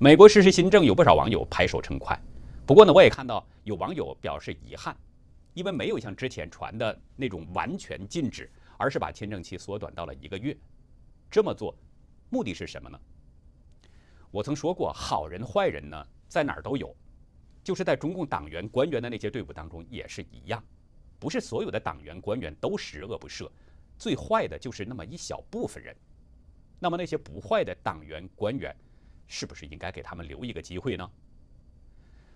美国实施新政，有不少网友拍手称快。不过呢，我也看到有网友表示遗憾，因为没有像之前传的那种完全禁止，而是把签证期缩短到了一个月。这么做，目的是什么呢？我曾说过，好人坏人呢，在哪儿都有，就是在中共党员官员的那些队伍当中也是一样，不是所有的党员官员都十恶不赦，最坏的就是那么一小部分人。那么那些不坏的党员官员。是不是应该给他们留一个机会呢？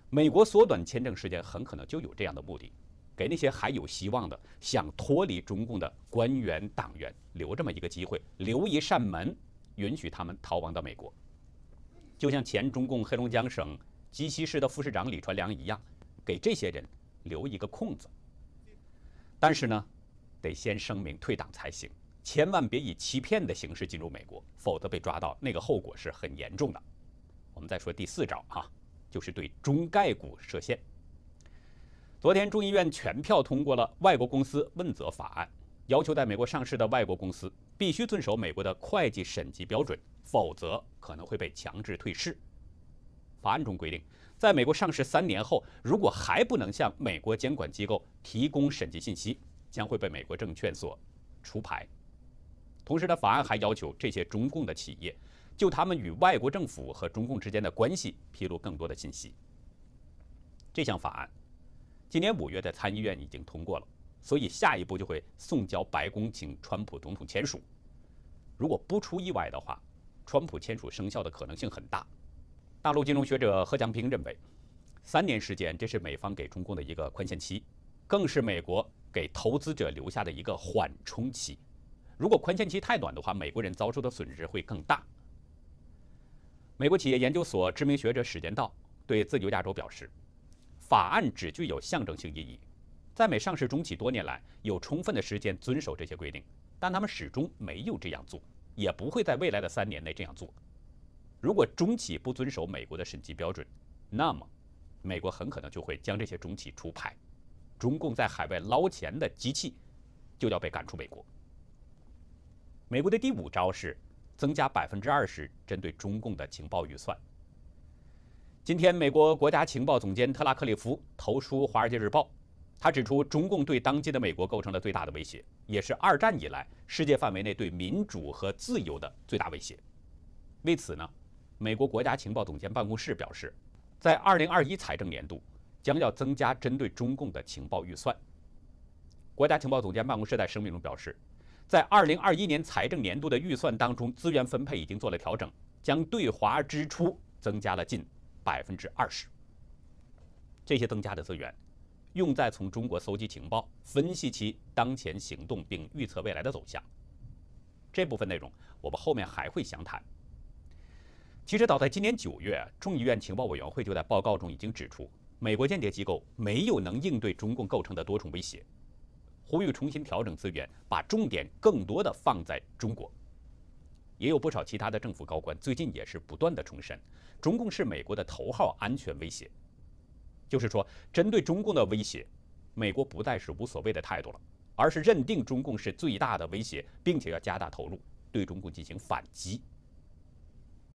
美国缩短签证时间，很可能就有这样的目的，给那些还有希望的、想脱离中共的官员党员留这么一个机会，留一扇门，允许他们逃亡到美国。就像前中共黑龙江省鸡西市的副市长李传良一样，给这些人留一个空子。但是呢，得先声明退党才行。千万别以欺骗的形式进入美国，否则被抓到那个后果是很严重的。我们再说第四招哈，就是对中概股设限。昨天众议院全票通过了外国公司问责法案，要求在美国上市的外国公司必须遵守美国的会计审计标准，否则可能会被强制退市。法案中规定，在美国上市三年后，如果还不能向美国监管机构提供审计信息，将会被美国证券所除牌。同时呢，法案还要求这些中共的企业就他们与外国政府和中共之间的关系披露更多的信息。这项法案今年五月在参议院已经通过了，所以下一步就会送交白宫请川普总统签署。如果不出意外的话，川普签署生效的可能性很大。大陆金融学者贺强平认为，三年时间这是美方给中共的一个宽限期，更是美国给投资者留下的一个缓冲期。如果宽限期太短的话，美国人遭受的损失会更大。美国企业研究所知名学者史建道对自由亚洲表示，法案只具有象征性意义。在美上市中企多年来有充分的时间遵守这些规定，但他们始终没有这样做，也不会在未来的三年内这样做。如果中企不遵守美国的审计标准，那么美国很可能就会将这些中企出牌，中共在海外捞钱的机器就要被赶出美国。美国的第五招是增加百分之二十针对中共的情报预算。今天，美国国家情报总监特拉克里夫投书《华尔街日报》，他指出，中共对当今的美国构成了最大的威胁，也是二战以来世界范围内对民主和自由的最大威胁。为此呢，美国国家情报总监办公室表示，在二零二一财政年度将要增加针对中共的情报预算。国家情报总监办公室在声明中表示。在二零二一年财政年度的预算当中，资源分配已经做了调整，将对华支出增加了近百分之二十。这些增加的资源用在从中国搜集情报、分析其当前行动并预测未来的走向。这部分内容我们后面还会详谈。其实，早在今年九月，众议院情报委员会就在报告中已经指出，美国间谍机构没有能应对中共构成的多重威胁。呼吁重新调整资源，把重点更多的放在中国。也有不少其他的政府高官最近也是不断的重申，中共是美国的头号安全威胁。就是说，针对中共的威胁，美国不再是无所谓的态度了，而是认定中共是最大的威胁，并且要加大投入对中共进行反击。